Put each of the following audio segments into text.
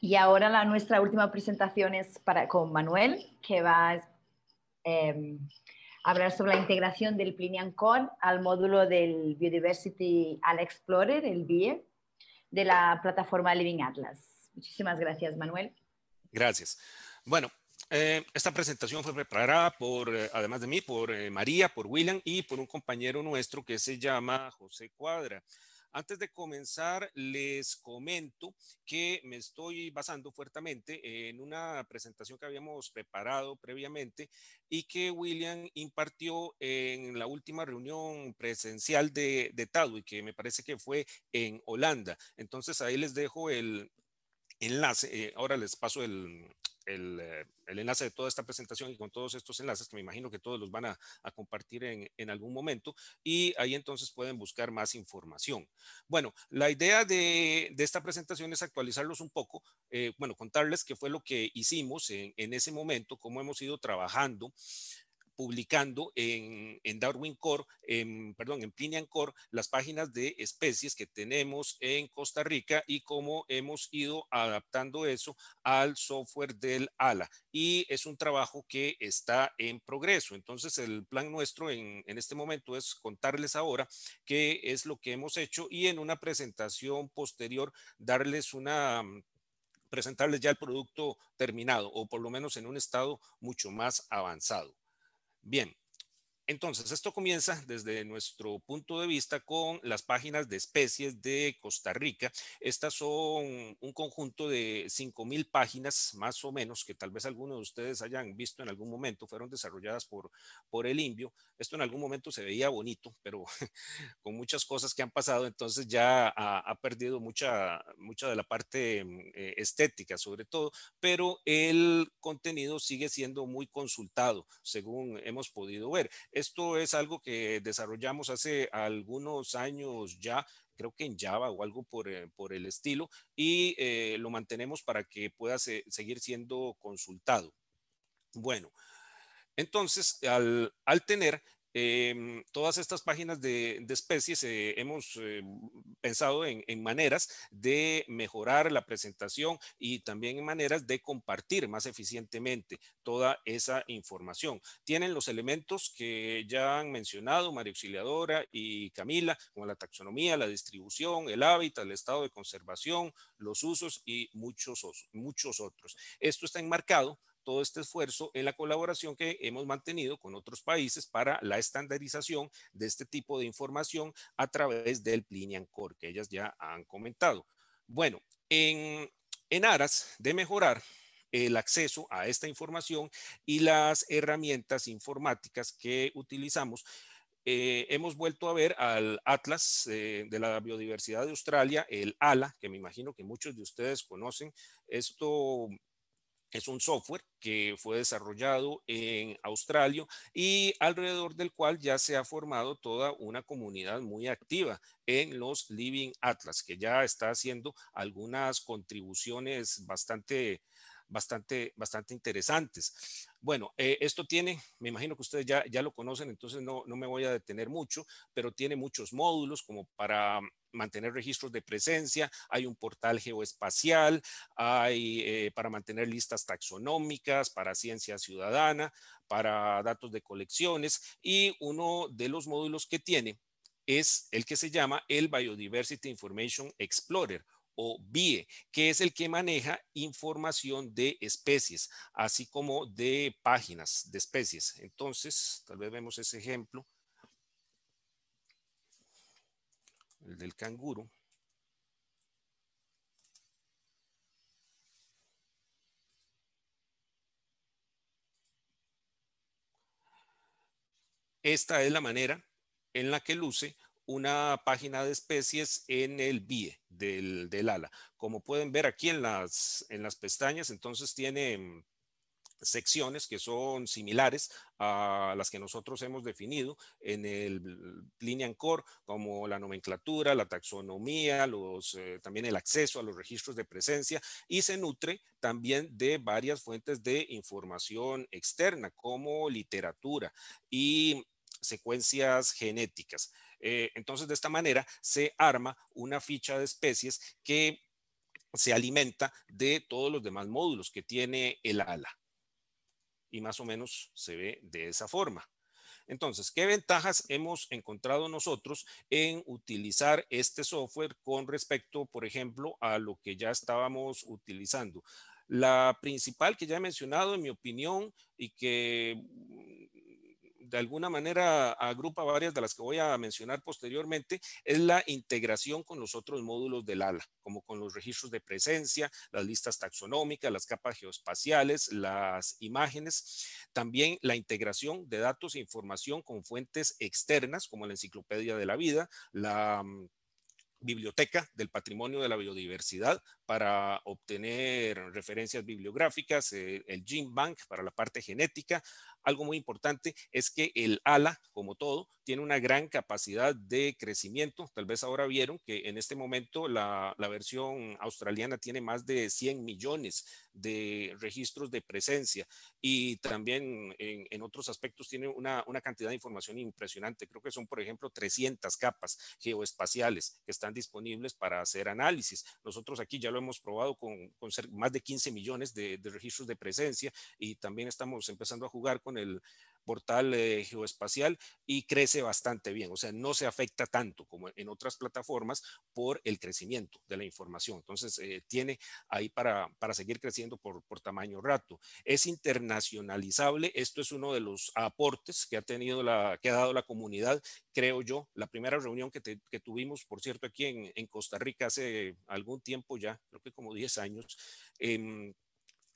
Y ahora nuestra última presentación es para, con Manuel, que va a em, hablar sobre la integración del Plinian Core al módulo del Biodiversity al Explorer, el BIE, de la plataforma Living Atlas. Muchísimas gracias, Manuel. Gracias. Bueno, eh, esta presentación fue preparada por, eh, además de mí, por eh, María, por William y por un compañero nuestro que se llama José Cuadra. Antes de comenzar, les comento que me estoy basando fuertemente en una presentación que habíamos preparado previamente y que William impartió en la última reunión presencial de, de que me parece que fue en Holanda. Entonces ahí les dejo el enlace. Eh, ahora les paso el, eh, el, enlace de toda esta presentación y con todos estos enlaces que me imagino que todos los van a, compartir en, algún momento y ahí entonces pueden buscar más información. Bueno, la idea de, esta presentación es actualizarlos un poco, eh, bueno, contarles qué fue lo que hicimos en, en ese momento, cómo hemos ido trabajando publicando en, Darwin Core, en, perdón, en Plinian Core, las páginas de especies que tenemos en Costa Rica y cómo hemos ido adaptando eso al software del ALA. Y es un trabajo que está en progreso. Entonces, el plan nuestro en, en este momento es contarles ahora qué es lo que hemos hecho y en una presentación posterior darles una mm, presentarles ya el producto terminado o por lo menos en un estado mucho más avanzado. Bien, entonces, esto comienza desde nuestro punto de vista con las páginas de especies de Costa Rica. Estas son un conjunto de 5.000 páginas más o menos que tal vez algunos de ustedes hayan visto en algún momento, fueron desarrolladas por, por el Indio. Esto en algún momento se veía bonito, pero con muchas cosas que han pasado, entonces ya ha, perdido mucha, mucha de la parte mm, eh, estética sobre todo, pero el contenido sigue siendo muy consultado, según hemos podido ver esto es algo que desarrollamos hace algunos años ya, creo que en Java o algo por, eh, el estilo, y eh, lo mantenemos para que pueda seguir siendo consultado. Bueno, entonces al tener Em, todas estas páginas de, especies eh, hemos eh, pensado en, maneras de mejorar la presentación y también en maneras de compartir más eficientemente toda esa información. Tienen los elementos que ya han mencionado María Auxiliadora y Camila, como la taxonomía, la distribución, el hábitat, el estado de conservación, los usos y muchos, muchos otros. Esto está enmarcado todo este esfuerzo en la colaboración que hemos mantenido con otros países para la estandarización de este tipo de información a través del Plinian Core, que ellas ya han comentado. Bueno, en, en aras de mejorar el acceso a esta información y las herramientas informáticas que utilizamos, eh, hemos vuelto a ver al Atlas eh, de la Biodiversidad de Australia, el ALA, que me imagino que muchos de ustedes conocen. Esto es un software que fue desarrollado en Australia y alrededor del cual ya se ha formado toda una comunidad muy activa en los Living Atlas, que ya está haciendo algunas contribuciones bastante, bastante, bastante interesantes. Bueno, eh, esto tiene, me imagino que ustedes ya, ya lo conocen, entonces no, no me voy a detener mucho, pero tiene muchos módulos como para mantener registros de presencia, hay un portal geoespacial, hay eh, para mantener listas taxonómicas, para ciencia ciudadana, para datos de colecciones y uno de los módulos que tiene es el que se llama el Biodiversity Information Explorer o BIE, que es el que maneja información de especies, así como de páginas de especies. Entonces, tal vez vemos ese ejemplo el del canguro. Esta es la manera en la que luce una página de especies en el BIE del, ala. Como pueden ver aquí en las, en las pestañas, entonces tiene mm, secciones que son similares a las que nosotros hemos definido en el Linean Core, como la nomenclatura, la taxonomía, eh, también el acceso a los registros de presencia y se nutre también de varias fuentes de información externa, como literatura y secuencias genéticas. Eh, entonces, de esta manera se arma una ficha de especies que se alimenta de todos los demás módulos que tiene el ala y más o menos se ve de esa forma. Entonces, ¿qué ventajas hemos encontrado nosotros en utilizar este software con respecto, por ejemplo, a lo que ya estábamos utilizando? La principal que ya he mencionado, en mi opinión, y que de alguna manera agrupa varias de las que voy a mencionar posteriormente, es la integración con los otros módulos del ALA, como con los registros de presencia, las listas taxonómicas, las capas geoespaciales, las imágenes, también la integración de datos e información con fuentes externas, como la Enciclopedia de la Vida, la mm, biblioteca del patrimonio de la biodiversidad para obtener referencias bibliográficas, el, eh, el Gene Bank para la parte genética, algo muy importante es que el ala, como todo, tiene una gran capacidad de crecimiento. Tal vez ahora vieron que en este momento la, la versión australiana tiene más de 100 millones de registros de presencia y también en, en otros aspectos tiene una, una, cantidad de información impresionante. Creo que son, por ejemplo, 300 capas geoespaciales que están disponibles para hacer análisis. Nosotros aquí ya lo hemos probado con, con más de 15 millones de, de registros de presencia y también estamos empezando a jugar con el portal eh, geoespacial y crece bastante bien, o sea, no se afecta tanto como en otras plataformas por el crecimiento de la información. Entonces, eh, tiene ahí para, para seguir creciendo por, por, tamaño rato. Es internacionalizable, esto es uno de los aportes que ha tenido la, que ha dado la comunidad, creo yo. La primera reunión que, que tuvimos, por cierto, aquí en, en, Costa Rica hace algún tiempo ya, creo que como 10 años, em,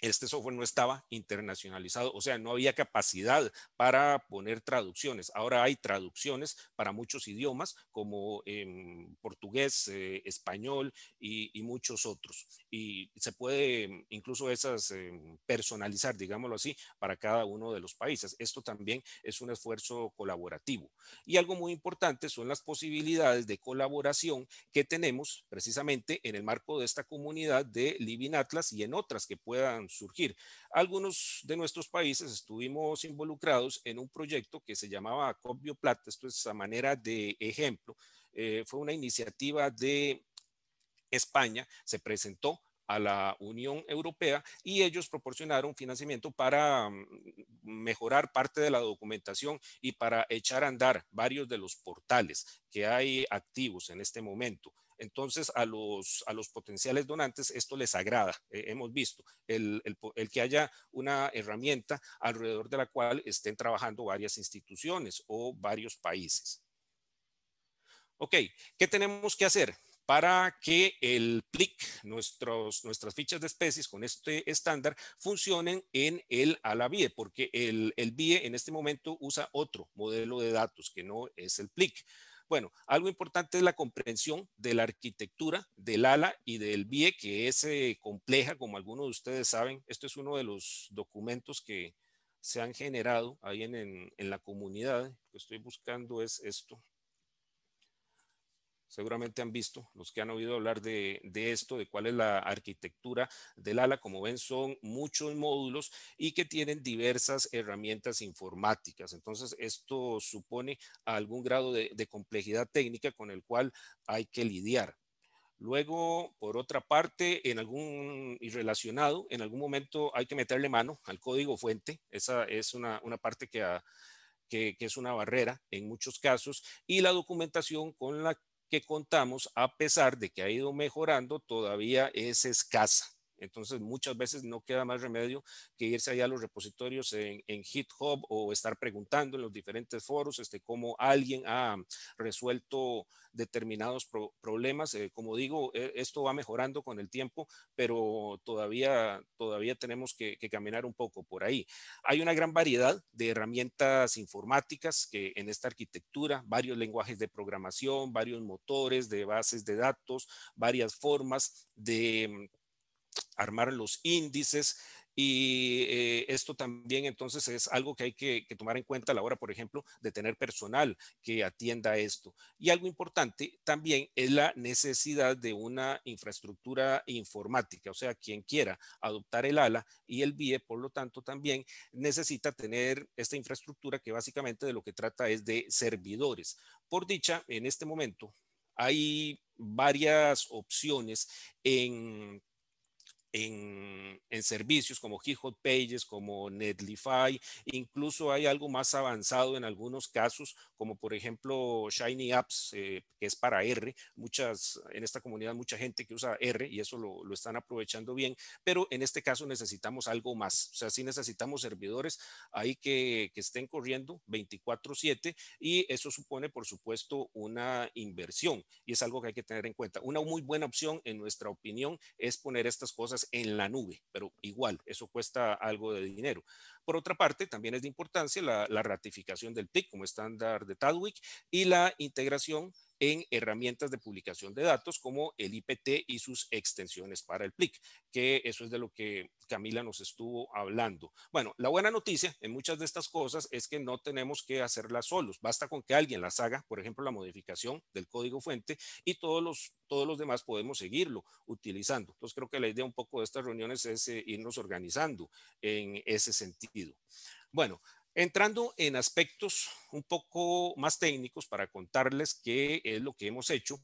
este software no estaba internacionalizado, o sea, no había capacidad para poner traducciones. Ahora hay traducciones para muchos idiomas como em, portugués, eh, español y, muchos otros. Y se puede em, incluso esas em, personalizar, digámoslo así, para cada uno de los países. Esto también es un esfuerzo colaborativo. Y algo muy importante son las posibilidades de colaboración que tenemos precisamente en el marco de esta comunidad de Living Atlas y en otras que puedan surgir. Algunos de nuestros países estuvimos involucrados en un proyecto que se llamaba Copio Plata, esto es a manera de ejemplo, eh, fue una iniciativa de España, se presentó a la Unión Europea y ellos proporcionaron financiamiento para mm, mejorar parte de la documentación y para echar a andar varios de los portales que hay activos en este momento. Entonces, a los, a los potenciales donantes esto les agrada. Eh, hemos visto el, el, que haya una herramienta alrededor de la cual estén trabajando varias instituciones o varios países. Ok, ¿qué tenemos que hacer? Para que el PLIC, nuestras fichas de especies con este estándar, funcionen en el ALA-BIE? porque el, el BIE en este momento usa otro modelo de datos que no es el PLIC. Bueno, algo importante es la comprensión de la arquitectura del ALA y del VIE, que es eh, compleja, como algunos de ustedes saben. Esto es uno de los documentos que se han generado ahí en la comunidad. Lo que estoy buscando es esto seguramente han visto, los que han oído hablar de, esto, de cuál es la arquitectura del ala. Como ven, son muchos módulos y que tienen diversas herramientas informáticas. Entonces, esto supone algún grado de, complejidad técnica con el cual hay que lidiar. Luego, por otra parte, en algún y relacionado, en algún momento hay que meterle mano al código fuente. Esa es una, parte ah, que, que, es una barrera en muchos casos. Y la documentación con la que contamos, a pesar de que ha ido mejorando, todavía es escasa. Entonces, muchas veces no queda más remedio que irse allá a los repositorios en, en GitHub o estar preguntando en los diferentes foros este, cómo alguien ha resuelto determinados problemas. Eh, como digo, eh, esto va mejorando con el tiempo, pero todavía, todavía tenemos que, que, caminar un poco por ahí. Hay una gran variedad de herramientas informáticas que en esta arquitectura, varios lenguajes de programación, varios motores de bases de datos, varias formas de armar los índices y eh, esto también entonces es algo que hay que, tomar en cuenta a la hora, por ejemplo, de tener personal que atienda esto. Y algo importante también es la necesidad de una infraestructura informática, o sea, quien quiera adoptar el ALA y el BIE, por lo tanto, también necesita tener esta infraestructura que básicamente de lo que trata es de servidores. Por dicha, en este momento hay varias opciones en en, servicios como Hot Pages, como Netlify, incluso hay algo más avanzado en algunos casos, como por ejemplo Shiny Apps, eh, que es para R. Muchas, en esta comunidad mucha gente que usa R y eso lo, lo, están aprovechando bien, pero en este caso necesitamos algo más. O sea, sí necesitamos servidores ahí que, que estén corriendo 24/7 y eso supone, por supuesto, una inversión y es algo que hay que tener en cuenta. Una muy buena opción, en nuestra opinión, es poner estas cosas en la nube, pero igual, eso cuesta algo de dinero. Por otra parte, también es de importancia la, ratificación del TIC como estándar de Tadwick y la integración en herramientas de publicación de datos como el IPT y sus extensiones para el PLIC, que eso es de lo que Camila nos estuvo hablando. Bueno, la buena noticia en muchas de estas cosas es que no tenemos que hacerlas solos, basta con que alguien las haga, por ejemplo, la modificación del código fuente y todos los, todos los demás podemos seguirlo utilizando. Entonces creo que la idea un poco de estas reuniones es eh, irnos organizando en ese sentido. Bueno, Entrando en aspectos un poco más técnicos para contarles qué es lo que hemos hecho,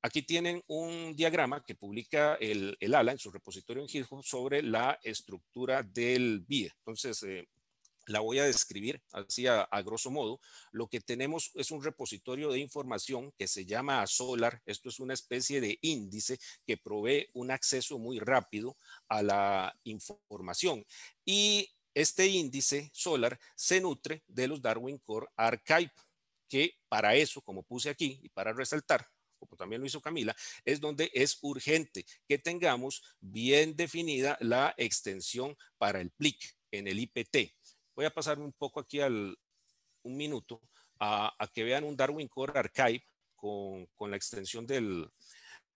aquí tienen un diagrama que publica el, ALA en su repositorio en GitHub sobre la estructura del BIE. Entonces, eh, la voy a describir así a, a, grosso modo. Lo que tenemos es un repositorio de información que se llama Solar. Esto es una especie de índice que provee un acceso muy rápido a la información. Y este índice solar se nutre de los Darwin Core Archive, que para eso, como puse aquí y para resaltar, como también lo hizo Camila, es donde es urgente que tengamos bien definida la extensión para el PLIC en el IPT. Voy a pasar un poco aquí al un minuto a, que vean un Darwin Core Archive con, la extensión del,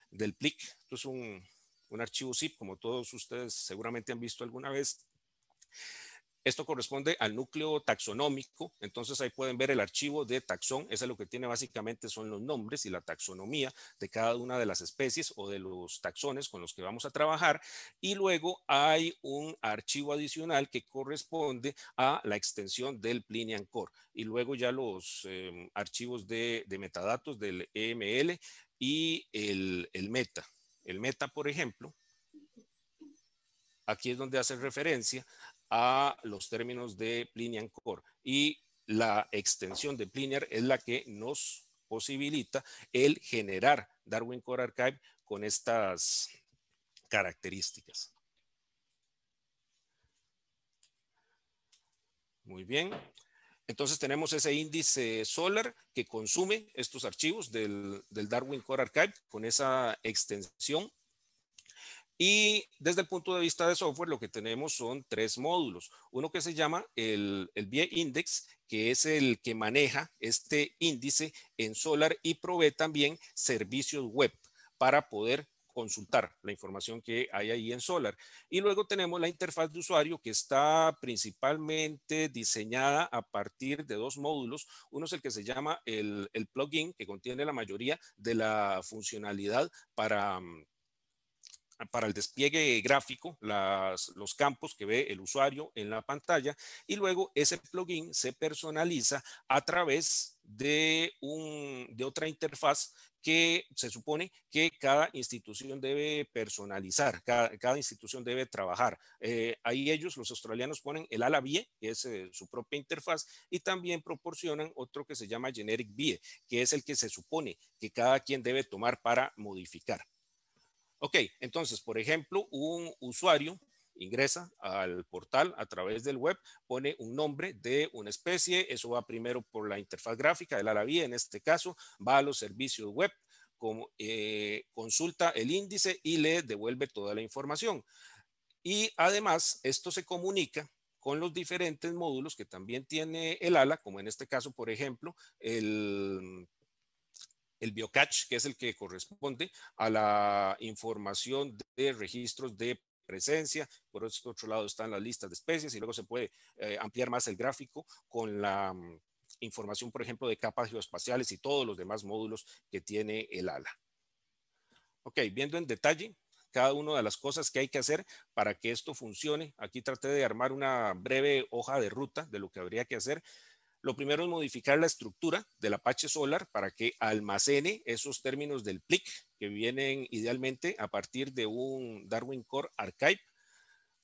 del PLIC. Esto es un, un archivo zip, como todos ustedes seguramente han visto alguna vez. Esto corresponde al núcleo taxonómico, entonces ahí pueden ver el archivo de taxón, eso es lo que tiene básicamente son los nombres y la taxonomía de cada una de las especies o de los taxones con los que vamos a trabajar y luego hay un archivo adicional que corresponde a la extensión del Plinian Core y luego ya los em, archivos de, metadatos del EML y el, el meta. El meta, por ejemplo, aquí es donde hace referencia a los términos de Plinian Core. Y la extensión de Plinian es la que nos posibilita el generar Darwin Core Archive con estas características. Muy bien. Entonces tenemos ese índice Solar que consume estos archivos del Darwin Core Archive con esa extensión y desde el punto de vista de software, lo que tenemos son tres módulos. Uno que se llama el, el bi Index, que es el que maneja este índice en Solar y provee también servicios web para poder consultar la información que hay ahí en Solar. Y luego tenemos la interfaz de usuario que está principalmente diseñada a partir de dos módulos. Uno es el que se llama el, el plugin, que contiene la mayoría de la funcionalidad para mm, para el despliegue gráfico los campos que ve el usuario en la pantalla y luego ese plugin se personaliza a través de, un, de otra interfaz que se supone que cada institución debe personalizar, cada, institución debe trabajar. Eh, ahí ellos, los australianos, ponen el ala BIE, que es eh, su propia interfaz, y también proporcionan otro que se llama Generic BIE, que es el que se supone que cada quien debe tomar para modificar. Ok, entonces, por ejemplo, un usuario ingresa al portal a través del web, pone un nombre de una especie, eso va primero por la interfaz gráfica del B, en este caso, va a los servicios web, eh, consulta el índice y le devuelve toda la información. Y además, esto se comunica con los diferentes módulos que también tiene el ALA, como en este caso, por ejemplo, el el biocatch, que es el que corresponde a la información de registros de presencia, por otro lado están las listas de especies y luego se puede eh, ampliar más el gráfico con la mm, información, por ejemplo, de capas geoespaciales y todos los demás módulos que tiene el ALA. Ok, viendo en detalle cada una de las cosas que hay que hacer para que esto funcione. Aquí traté de armar una breve hoja de ruta de lo que habría que hacer. Lo primero es modificar la estructura del Apache Solar para que almacene esos términos del PLIC que vienen idealmente a partir de un Darwin Core Archive.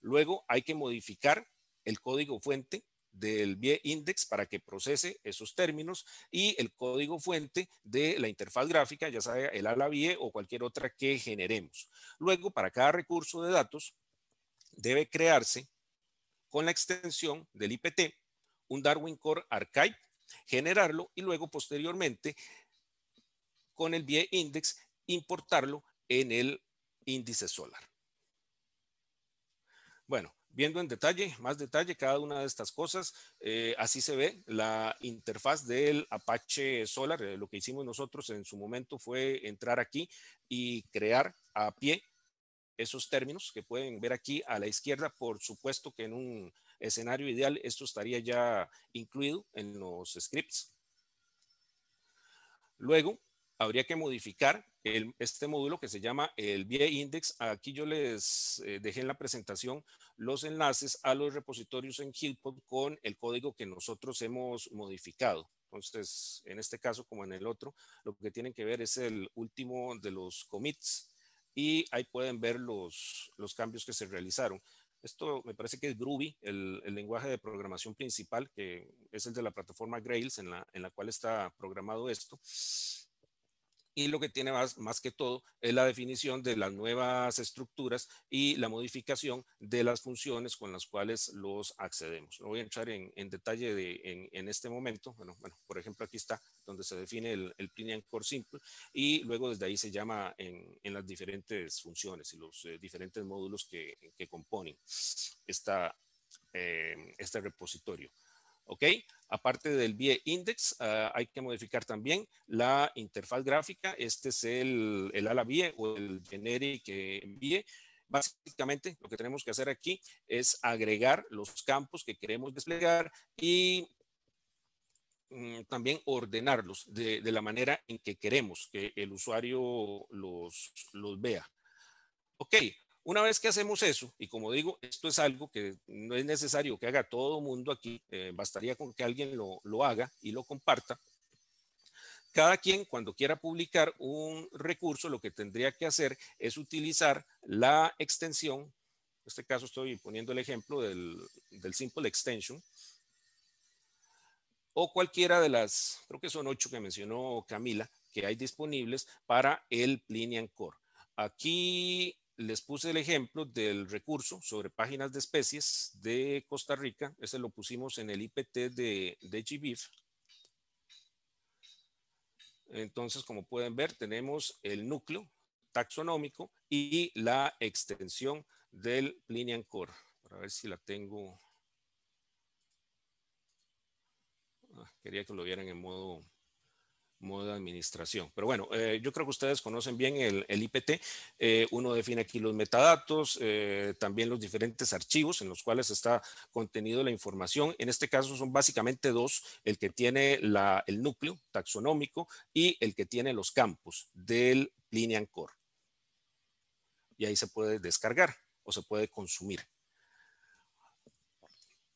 Luego hay que modificar el código fuente del BIE Index para que procese esos términos y el código fuente de la interfaz gráfica, ya sea el ala BIE o cualquier otra que generemos. Luego, para cada recurso de datos, debe crearse con la extensión del IPT un Darwin Core Archive, generarlo y luego posteriormente con el BIE Index importarlo en el índice solar. Bueno, viendo en detalle, más detalle cada una de estas cosas. Eh, así se ve la interfaz del Apache Solar. Eh, lo que hicimos nosotros en su momento fue entrar aquí y crear a pie esos términos que pueden ver aquí a la izquierda. Por supuesto que en un escenario ideal, esto estaría ya incluido en los scripts. Luego, habría que modificar este módulo que se llama el bi Index. Aquí yo les eh, dejé en la presentación los enlaces a los repositorios en GitHub con el código que nosotros hemos modificado. Entonces, en este caso como en el otro, lo que tienen que ver es el último de los commits y ahí pueden ver los cambios que se realizaron. Esto me parece que es Groovy, el, lenguaje de programación principal, que es el de la plataforma Grails, en la, en la cual está programado esto y lo que tiene más, más que todo es la definición de las nuevas estructuras y la modificación de las funciones con las cuales los accedemos. No voy a entrar en, en detalle de, en, en, este momento. Bueno, bueno, por ejemplo, aquí está donde se define el, el Plinian Core Simple y luego desde ahí se llama en, en las diferentes funciones y los eh, diferentes módulos que, que componen esta, eh, este repositorio. ¿Ok? Aparte del VIE Index, ah, hay que modificar también la interfaz gráfica. Este es el, el ala VIE o el generic VIE. Eh, Básicamente, lo que tenemos que hacer aquí es agregar los campos que queremos desplegar y mm, también ordenarlos de, la manera en que queremos que el usuario los, los vea. Ok, una vez que hacemos eso, y como digo, esto es algo que no es necesario que haga todo el mundo aquí, eh, bastaría con que alguien lo, haga y lo comparta. Cada quien cuando quiera publicar un recurso, lo que tendría que hacer es utilizar la extensión, en este caso estoy poniendo el ejemplo del, del simple extension, o cualquiera de las, creo que son ocho que mencionó Camila, que hay disponibles para el Plinian Core. Aquí les puse el ejemplo del recurso sobre páginas de especies de Costa Rica. Ese lo pusimos en el IPT de, GBIF. Entonces, como pueden ver, tenemos el núcleo taxonómico y la extensión del Plinian Core. Para ver si la tengo. Ah, quería que lo vieran en modo modo de administración. Pero bueno, eh, yo creo que ustedes conocen bien el, IPT. Eh, uno define aquí los metadatos, eh, también los diferentes archivos en los cuales está contenido la información. En este caso son básicamente dos, el que tiene el núcleo taxonómico y el que tiene los campos del Linean Core. Y ahí se puede descargar o se puede consumir.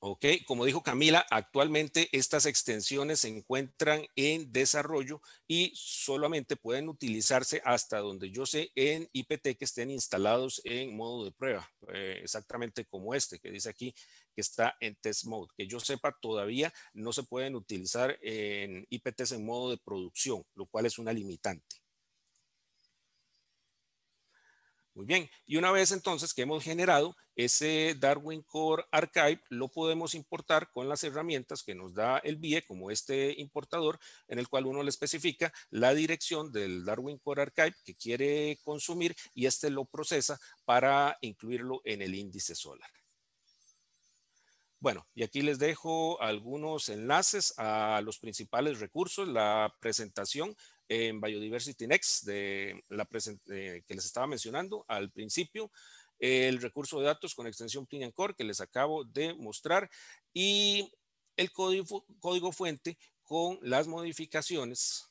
Ok, como dijo Camila, actualmente estas extensiones se encuentran en desarrollo y solamente pueden utilizarse hasta donde yo sé en IPT que estén instalados en modo de prueba, eh, exactamente como este que dice aquí que está en test mode. Que yo sepa, todavía no se pueden utilizar en IPT en modo de producción, lo cual es una limitante. Muy bien, y una vez entonces que hemos generado ese Darwin Core Archive, lo podemos importar con las herramientas que nos da el BIE, como este importador, en el cual uno le especifica la dirección del Darwin Core Archive que quiere consumir y este lo procesa para incluirlo en el índice solar. Bueno, y aquí les dejo algunos enlaces a los principales recursos, la presentación en Biodiversity Next, de la que les estaba mencionando al principio, el recurso de datos con extensión Plinian Core que les acabo de mostrar y el código, código fuente con las modificaciones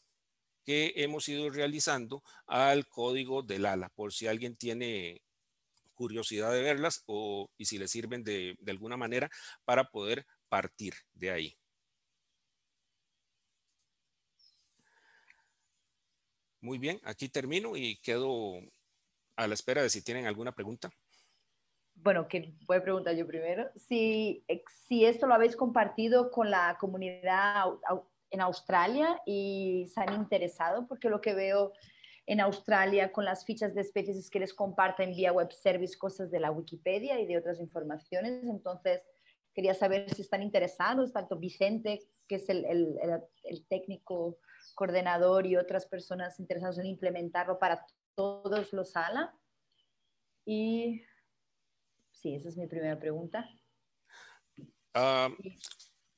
que hemos ido realizando al código del ALA, por si alguien tiene curiosidad de verlas o y si le sirven de alguna manera para poder partir de ahí. Muy bien, aquí termino y quedo a la espera de si tienen alguna pregunta. Bueno, que voy a preguntar yo primero. Si, eh, si esto lo habéis compartido con la comunidad en Australia y se han interesado, porque lo que veo en Australia con las fichas de especies es que les comparten vía web service cosas de la Wikipedia y de otras informaciones. Entonces, quería saber si están interesados, tanto Vicente que es el, el, el técnico coordinador y otras personas interesadas en implementarlo para todos los ALA. Y sí, esa es mi primera pregunta. Ah,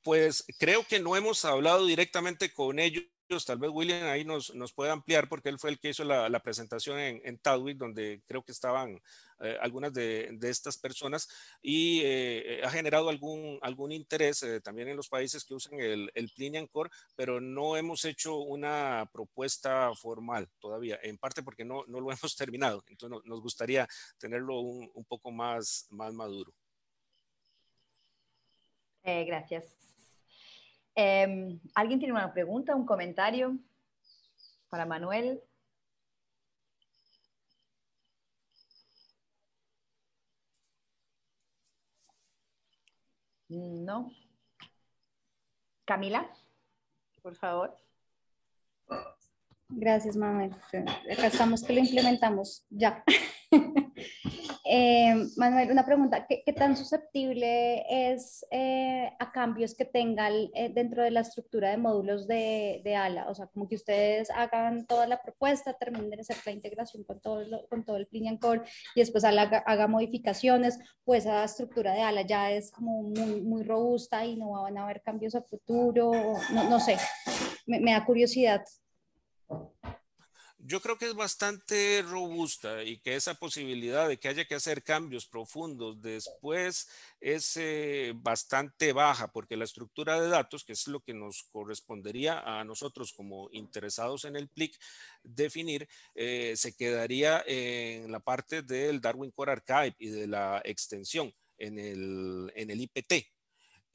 pues creo que no hemos hablado directamente con ellos Tal vez William ahí nos, nos puede ampliar porque él fue el que hizo la, presentación en, en Tadwick, donde creo que estaban eh, algunas de, estas personas y eh, ha generado algún, algún interés eh, también en los países que usan el, el Plinian Core, pero no hemos hecho una propuesta formal todavía, en parte porque no, no lo hemos terminado. Entonces nos gustaría tenerlo un, un poco más, más maduro. gracias. Em, ¿Alguien tiene una pregunta, un comentario para Manuel? No. Camila, por favor. Gracias, Manuel. Acá que lo implementamos ya. Eh, Manuel, una pregunta, ¿qué, tan susceptible es eh, a cambios que tengan eh, dentro de la estructura de módulos de, ALA? O sea, como que ustedes hagan toda la propuesta, terminen de hacer la integración con todo, con todo el Plinian Core y después ALA haga, modificaciones, pues la estructura de ALA ya es como muy, robusta y no van a haber cambios a futuro, no, sé, me, me da curiosidad yo creo que es bastante robusta y que esa posibilidad de que haya que hacer cambios profundos después es eh, bastante baja, porque la estructura de datos, que es lo que nos correspondería a nosotros como interesados en el PLIC definir, eh, se quedaría en la parte del Darwin Core Archive y de la extensión en el, en el IPT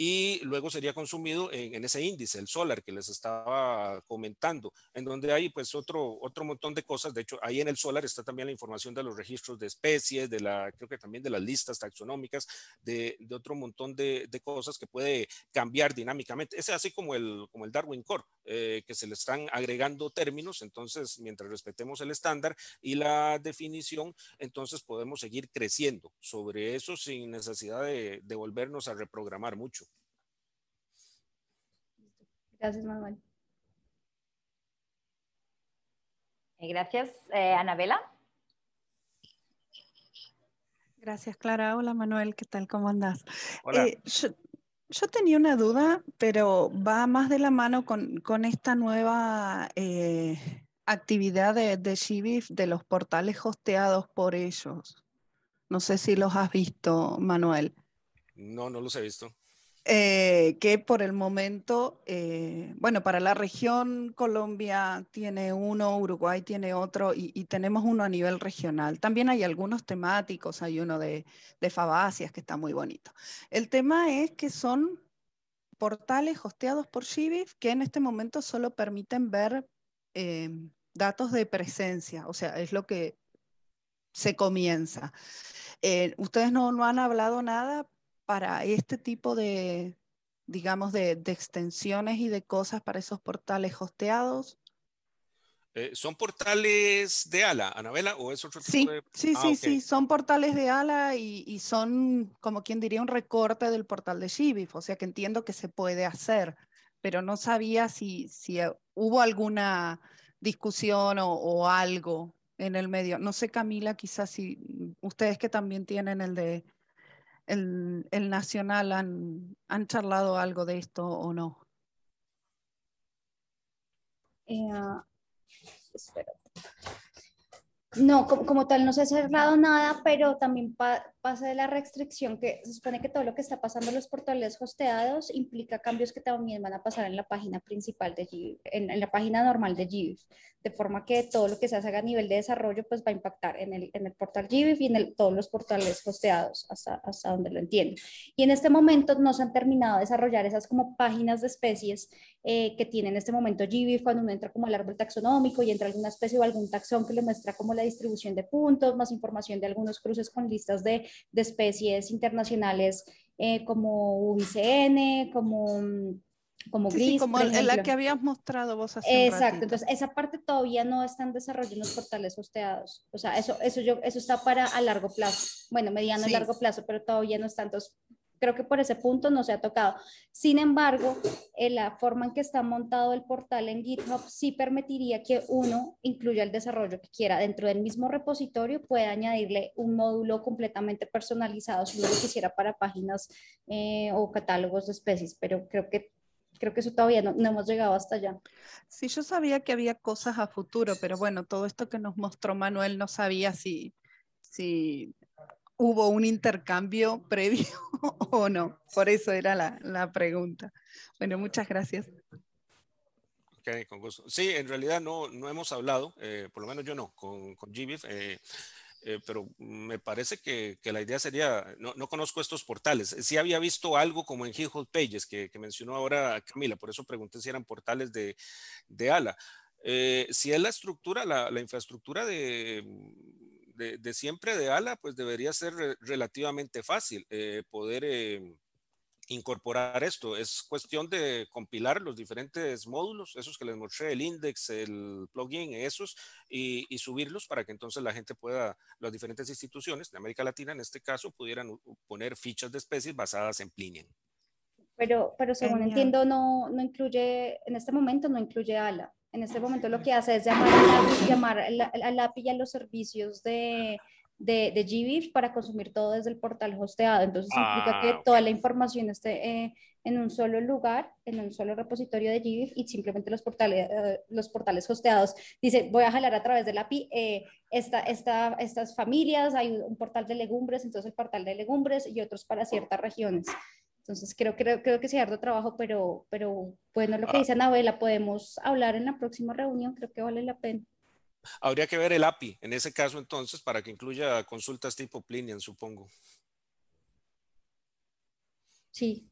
y luego sería consumido en, ese índice, el solar que les estaba comentando, en donde hay pues otro, otro montón de cosas, de hecho ahí en el solar está también la información de los registros de especies, de la, creo que también de las listas taxonómicas, de, otro montón de, cosas que puede cambiar dinámicamente. Es así como el, como el Darwin Core, eh, que se le están agregando términos, entonces mientras respetemos el estándar y la definición, entonces podemos seguir creciendo sobre eso sin necesidad de, de volvernos a reprogramar mucho. Gracias, Manuel. Eh, gracias, eh, Anabela. Gracias, Clara. Hola, Manuel. ¿Qué tal? ¿Cómo andas? Eh, yo, tenía una duda, pero va más de la mano con, esta nueva eh, actividad de, de GBIF, de los portales hosteados por ellos. No sé si los has visto, Manuel. No, no los he visto. Eh, que por el momento, eh, bueno, para la región Colombia tiene uno, Uruguay tiene otro y, tenemos uno a nivel regional. También hay algunos temáticos, hay uno de, de Fabacias que está muy bonito. El tema es que son portales hosteados por Shibif que en este momento solo permiten ver eh, datos de presencia, o sea, es lo que se comienza. ustedes no, no han hablado nada, para este tipo de, digamos, de, extensiones y de cosas para esos portales hosteados? Eh, ¿Son portales de ala, Anabela, o es otro sí, Sí, ah, sí, sí, son portales de ala y, son, como quien diría, un recorte del portal de Shibif, o sea que entiendo que se puede hacer, pero no sabía si, si eh, hubo alguna discusión o, o algo en el medio. No sé, Camila, quizás si mm, ustedes que también tienen el de el, el Nacional han, charlado algo de esto o no? Eh, no, como, tal no se ha cerrado nada, pero también pasa de la restricción que se supone que todo lo que está pasando en los portales hosteados implica cambios que también van a pasar en la página principal de GIF, en, la página normal de GIF, de forma que todo lo que se haga a nivel de desarrollo pues va a impactar en el, en el portal GIF y en todos los portales hosteados hasta, hasta donde lo entiendo. Y en este momento no se han terminado de desarrollar esas como páginas de especies eh, que tiene en este momento GIF cuando uno entra como el árbol taxonómico y entra alguna especie o algún taxón que le muestra como la distribución de puntos, más información de algunos cruces con listas de de especies internacionales eh, como UICN, como como gris. como la que habías mostrado vos hace Exacto, entonces esa parte todavía no están en los portales hosteados. O sea, eso, eso, yo, eso está para a largo plazo, bueno, mediano y largo plazo, pero todavía no están todos creo que por ese punto no se ha tocado. Sin embargo, la forma en que está montado el portal en GitHub sí permitiría que uno incluya el desarrollo que quiera dentro del mismo repositorio, puede añadirle un módulo completamente personalizado si lo quisiera para páginas eh, o catálogos de especies, pero creo que creo que eso todavía no, no, hemos llegado hasta allá. Sí, yo sabía que había cosas a futuro, pero bueno, todo esto que nos mostró Manuel no sabía si, si hubo un intercambio previo o no. Por eso era la, la pregunta. Bueno, muchas gracias. Ok, con gusto. Sí, en realidad no, no hemos hablado, eh, por lo menos yo no, con, con GBIF, eh, eh, pero me parece que, que, la idea sería, no, no conozco estos portales, sí había visto algo como en Hill Pages que, mencionó ahora Camila, por eso pregunté si eran portales de, de ALA. si es la estructura, la infraestructura de de, siempre de ala, pues debería ser relativamente fácil eh, poder eh, incorporar esto. Es cuestión de compilar los diferentes módulos, esos que les mostré, el index, el plugin, esos, y, subirlos para que entonces la gente pueda, las diferentes instituciones de América Latina en este caso, pudieran poner fichas de especies basadas en Plinian. Pero, pero según entiendo, no, no incluye, en este momento no incluye ALA. En este ah, momento lo que hace es llamar, al API y a los servicios de, de, GBIF para consumir todo desde el portal hosteado. Entonces implica que ah, toda la información esté eh, en un solo lugar, en un solo repositorio de GBIF y simplemente los portales, eh, los portales hosteados. Dice, voy a jalar a través del API eh, estas familias, hay un portal de legumbres, entonces el portal de legumbres y otros para ciertas regiones. Entonces, creo, creo, que se harto trabajo, pero, pero bueno, lo que ah. dice Anabela, podemos hablar en la próxima reunión, creo que vale la pena. Habría que ver el API en ese caso entonces para que incluya consultas tipo Plinian, supongo. Sí.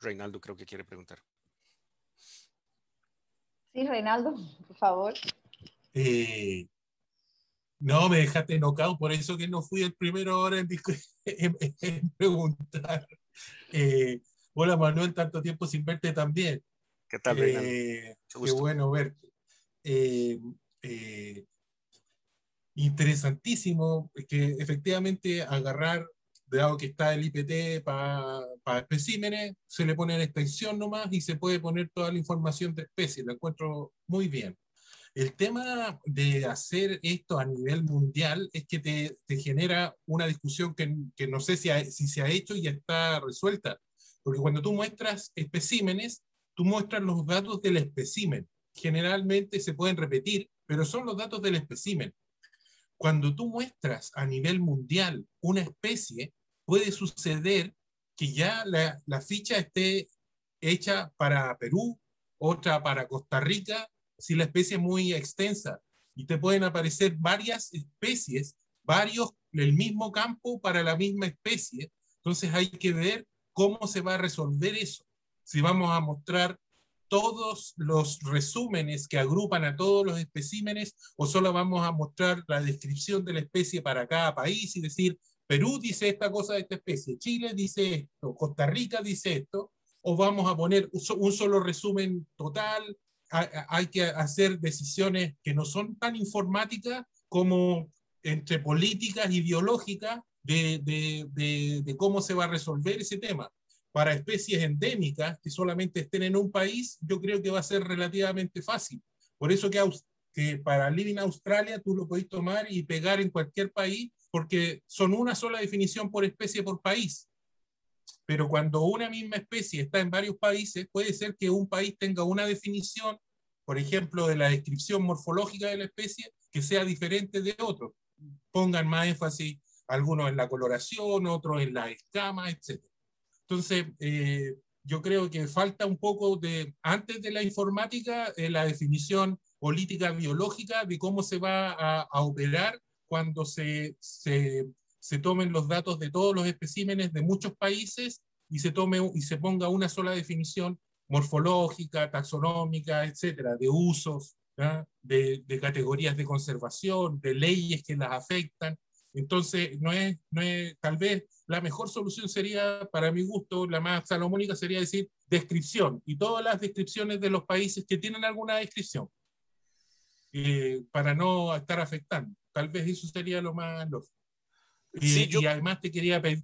Reinaldo creo que quiere preguntar. Sí, Reinaldo, por favor. Eh, no, me dejaste enojado, por eso que no fui el primero ahora en preguntar. Eh, hola Manuel, tanto tiempo sin verte también. ¿Qué tal, eh, Qué bueno verte. Eh, interesantísimo que efectivamente agarrar, dado que está el IPT para especímenes, se le pone la extensión nomás y se puede poner toda la información de especies Lo encuentro muy bien. El tema de hacer esto a nivel mundial es que te, genera una discusión que, no sé si, si se ha hecho y ya está resuelta. Porque cuando tú muestras especímenes, tú muestras los datos del especímen. Generalmente se pueden repetir, pero son los datos del especímen. Cuando tú muestras a nivel mundial una especie, puede suceder que ya la, la ficha esté hecha para Perú, otra para Costa Rica si la especie es muy extensa y te pueden aparecer varias especies, varios, el mismo campo para la misma especie. Entonces hay que ver cómo se va a resolver eso. Si vamos a mostrar todos los resúmenes que agrupan a todos los especímenes o solo vamos a mostrar la descripción de la especie para cada país y decir, Perú dice esta cosa de esta especie, Chile dice esto, Costa Rica dice esto, o vamos a poner un solo resumen total hay que hacer decisiones que no son tan informáticas como entre políticas ideológicas de, cómo se va a resolver ese tema. Para especies endémicas que solamente estén en un país, yo creo que va a ser relativamente fácil. Por eso que, que para Living Australia tú lo podés tomar y pegar en cualquier país, porque son una sola definición por especie por país. Pero cuando una misma especie está en varios países, puede ser que un país tenga una definición, por ejemplo, de la descripción morfológica de la especie, que sea diferente de otro. Pongan más énfasis algunos en la coloración, otros en la escama, etc. Entonces, eh, yo creo que falta un poco de, antes de la informática, eh, la definición política biológica de cómo se va a, a operar cuando se, se, se tomen los datos de todos los especímenes de muchos países y se, tome, y se ponga una sola definición morfológica, taxonómica, etcétera, de usos, de, categorías de conservación, de leyes que las afectan. Entonces, no es, no tal vez la mejor solución sería, para mi gusto, la más salomónica sería decir descripción y todas las descripciones de los países que tienen alguna descripción eh, para no estar afectando. Tal vez eso sería lo más lógico. Y, además te quería pedir,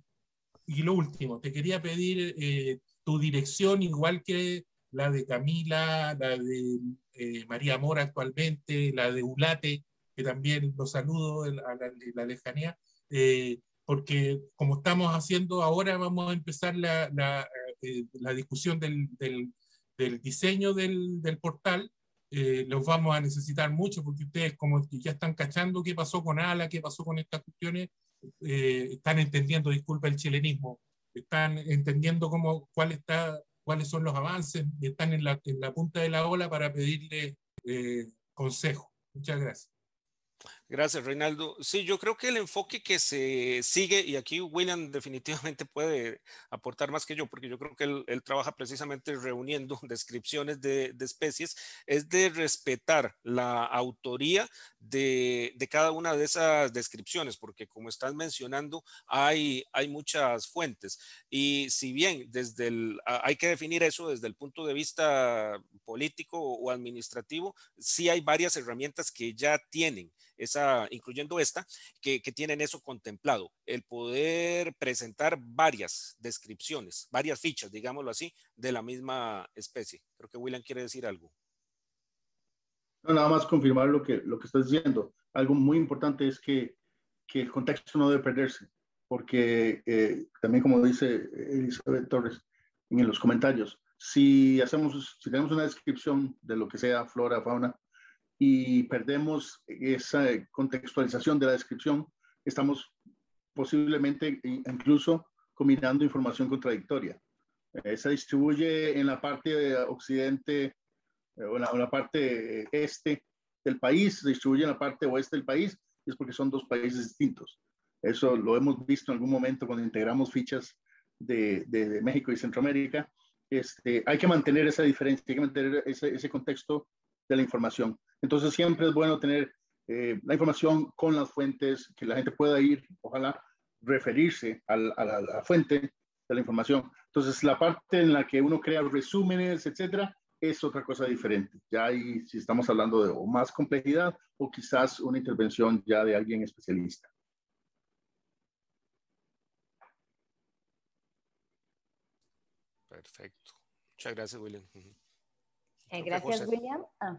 y lo último, te quería pedir eh, tu dirección, igual que la de Camila, la de eh, María Mora actualmente, la de Ulate, que también los saludo a la, la lejanía, eh, porque como estamos haciendo ahora, vamos a empezar la, la, discusión del, del, diseño del, del portal. los vamos a necesitar mucho porque ustedes como ya están cachando qué pasó con ALA, qué pasó con estas cuestiones, eh, están entendiendo, disculpa el chilenismo, están entendiendo cómo, cuál está, cuáles son los avances, y están en la, punta de la ola para pedirle eh, consejo. Muchas gracias. Gracias, Reinaldo. Sí, yo creo que el enfoque que se sigue, y aquí William definitivamente puede aportar más que yo, porque yo creo que él, trabaja precisamente reuniendo descripciones de, especies, es de respetar la autoría de, cada una de esas descripciones, porque como estás mencionando, hay, hay muchas fuentes. Y si bien desde el, hay que definir eso desde el punto de vista político o administrativo, sí hay varias herramientas que ya tienen incluyendo esta, que, tienen eso contemplado, el poder presentar varias descripciones, varias fichas, digámoslo así, de la misma especie. Creo que William quiere decir algo. No, nada más confirmar lo que, lo que estás diciendo. Algo muy importante es que, el contexto no debe perderse, porque eh, también como dice Elizabeth Torres en los comentarios, si hacemos, si tenemos una descripción de lo que sea flora, fauna, y perdemos esa contextualización de la descripción, estamos posiblemente incluso combinando información contradictoria. Eh, se distribuye en la parte occidente eh, o en la, parte eh, este del país, se distribuye en la parte oeste del país, es porque son dos países distintos. Eso lo hemos visto en algún momento cuando integramos fichas de, México y Centroamérica. Este, hay que mantener esa diferencia, hay que mantener ese, ese contexto de la información. Entonces siempre es bueno tener eh, la información con las fuentes, que la gente pueda ir, ojalá, referirse a la, fuente de la información. Entonces la parte en la que uno crea resúmenes, etcétera, es otra cosa diferente. Ya ahí si estamos hablando de más complejidad o quizás una intervención ya de alguien especialista. Perfecto. Muchas gracias, William. Eh, gracias, William. Ah.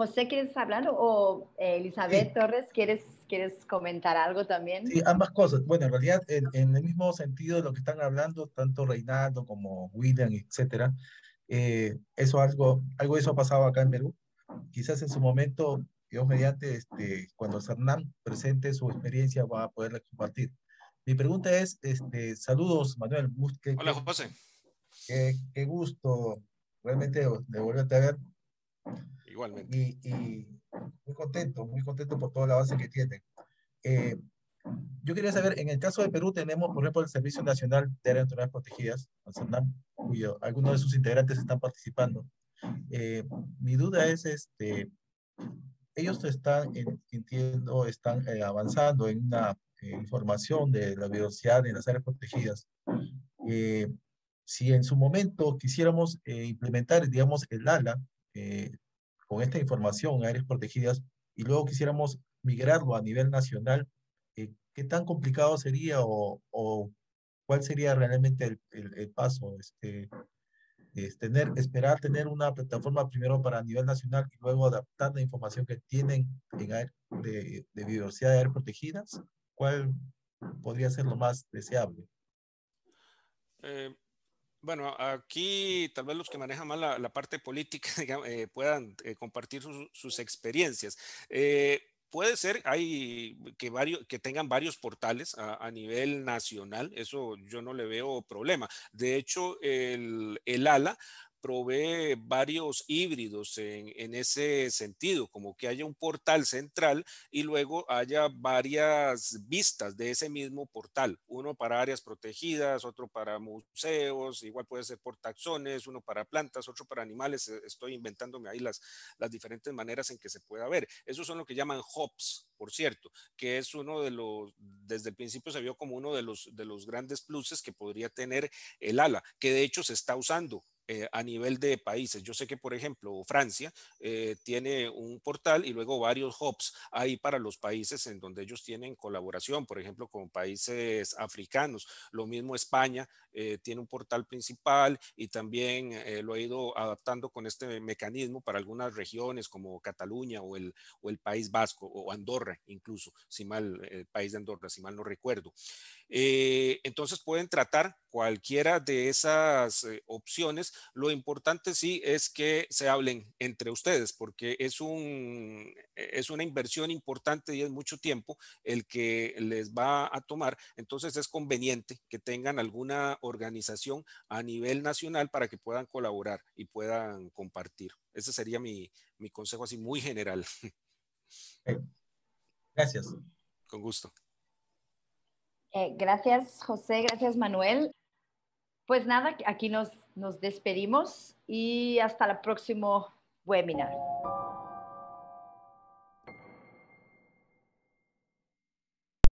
José, ¿quieres hablar o eh, Elizabeth Torres, ¿quieres, ¿quieres comentar algo también? Sí, ambas cosas. Bueno, en realidad, en, el mismo sentido de lo que están hablando, tanto Reinaldo como William, etcétera, eh, eso algo, algo de eso ha pasado acá en Perú. Quizás en su momento, Dios mediante, este, cuando Hernán presente su experiencia, va a poderla compartir. Mi pregunta es, este, saludos Manuel. Hola José. Qué, qué gusto realmente eh, de volverte a ver Igualmente. Y, muy contento, muy contento por toda la base que tienen. Eh, yo quería saber, en el caso de Perú tenemos, por ejemplo, el Servicio Nacional de Áreas Naturales Protegidas, el cuyo algunos de sus integrantes están participando. Eh, mi duda es, este, ellos están, entiendo, están eh, avanzando en una información de la biodiversidad en las áreas protegidas. si en su momento quisiéramos implementar, digamos, el ALA, eh, con esta información áreas protegidas y luego quisiéramos migrarlo a nivel nacional, eh, ¿qué tan complicado sería o, cuál sería realmente el, paso? Este, es tener, esperar tener una plataforma primero para nivel nacional y luego adaptar la información que tienen en de, biodiversidad de áreas protegidas? ¿Cuál podría ser lo más deseable? Eh, bueno, aquí tal vez los que manejan más la, parte política eh, puedan eh, compartir sus, experiencias. Eh, puede ser hay que varios que tengan varios portales a, nivel nacional eso yo no le veo problema de hecho el, el ala provee varios híbridos en, ese sentido, como que haya un portal central y luego haya varias vistas de ese mismo portal, uno para áreas protegidas, otro para museos, igual puede ser por taxones, uno para plantas, otro para animales, e, estoy inventándome ahí las, las diferentes maneras en que se pueda ver. Esos son lo que llaman hops por cierto, que es uno de los, desde el principio se vio como uno de los, de los grandes pluses que podría tener el ala, que de hecho se está usando eh, a nivel de países. Yo sé que, por ejemplo, Francia eh, tiene un portal y luego varios hubs ahí para los países en donde ellos tienen colaboración, por ejemplo, con países africanos. Lo mismo España eh, tiene un portal principal y también lo ha ido adaptando con este mecanismo para algunas regiones como Cataluña o el, o el País Vasco o Andorra, incluso, si mal, el país de Andorra, si mal no recuerdo. entonces pueden tratar cualquiera de esas opciones lo importante sí es que se hablen entre ustedes, porque es, una inversión importante y es mucho tiempo el que les va a tomar. Entonces es conveniente que tengan alguna organización a nivel nacional para que puedan colaborar y puedan compartir. Ese sería mi, consejo así muy general. Gracias. Con gusto. Eh, gracias, José. Gracias, Manuel. Pues nada, aquí nos, nos despedimos y hasta el próximo webinar.